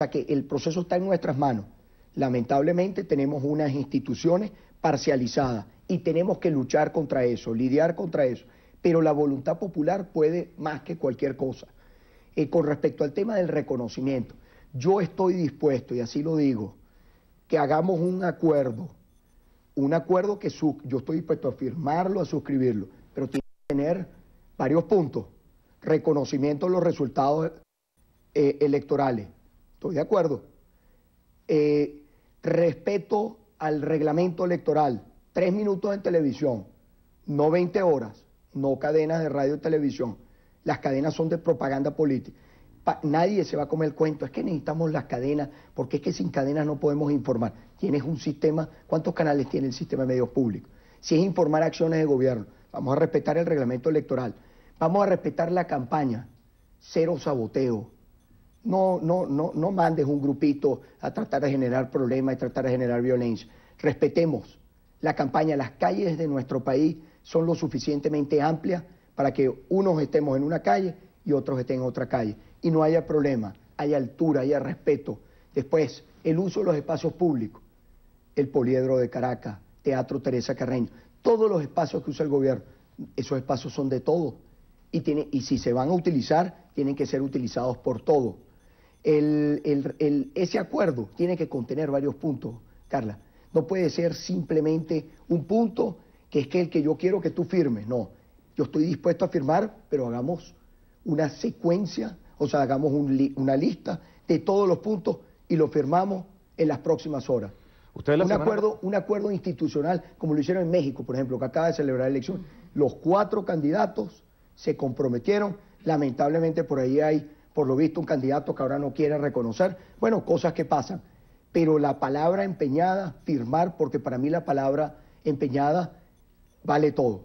sea que el proceso está en nuestras manos. Lamentablemente tenemos unas instituciones parcializadas y tenemos que luchar contra eso, lidiar contra eso. Pero la voluntad popular puede más que cualquier cosa. Eh, con respecto al tema del reconocimiento, yo estoy dispuesto, y así lo digo, que hagamos un acuerdo, un acuerdo que yo estoy dispuesto a firmarlo, a suscribirlo, pero tiene que tener varios puntos. Reconocimiento de los resultados eh, electorales, estoy de acuerdo. Eh, respeto al reglamento electoral, tres minutos en televisión, no 20 horas, no cadenas de radio y televisión. Las cadenas son de propaganda política. nadie se va a comer el cuento, es que necesitamos las cadenas, porque es que sin cadenas no podemos informar. Tienes un sistema, ¿cuántos canales tiene el sistema de medios públicos? Si es informar acciones de gobierno, vamos a respetar el reglamento electoral, vamos a respetar la campaña, cero saboteo, no, no, no, no mandes un grupito a tratar de generar problemas y tratar de generar violencia. Respetemos la campaña. Las calles de nuestro país son lo suficientemente amplias para que unos estemos en una calle y otros estén en otra calle. Y no haya problema, haya altura, haya respeto. Después, el uso de los espacios públicos, el Poliedro de Caracas, Teatro Teresa Carreño, todos los espacios que usa el gobierno, esos espacios son de todos. Y, tiene, y si se van a utilizar, tienen que ser utilizados por todos el, ese acuerdo tiene que contener varios puntos, Carla. No puede ser simplemente un punto que es que el que yo quiero que tú firmes. No, yo estoy dispuesto a firmar, pero hagamos una secuencia, o sea, hagamos una lista de todos los puntos y lo firmamos en las próximas horas. un, acuerdo, un acuerdo institucional, como lo hicieron en México, por ejemplo, que acaba de celebrar la elección. Los cuatro candidatos se comprometieron. Lamentablemente por ahí hay por lo visto un candidato que ahora no quiere reconocer, bueno, cosas que pasan. Pero la palabra empeñada, firmar, porque para mí la palabra empeñada vale todo.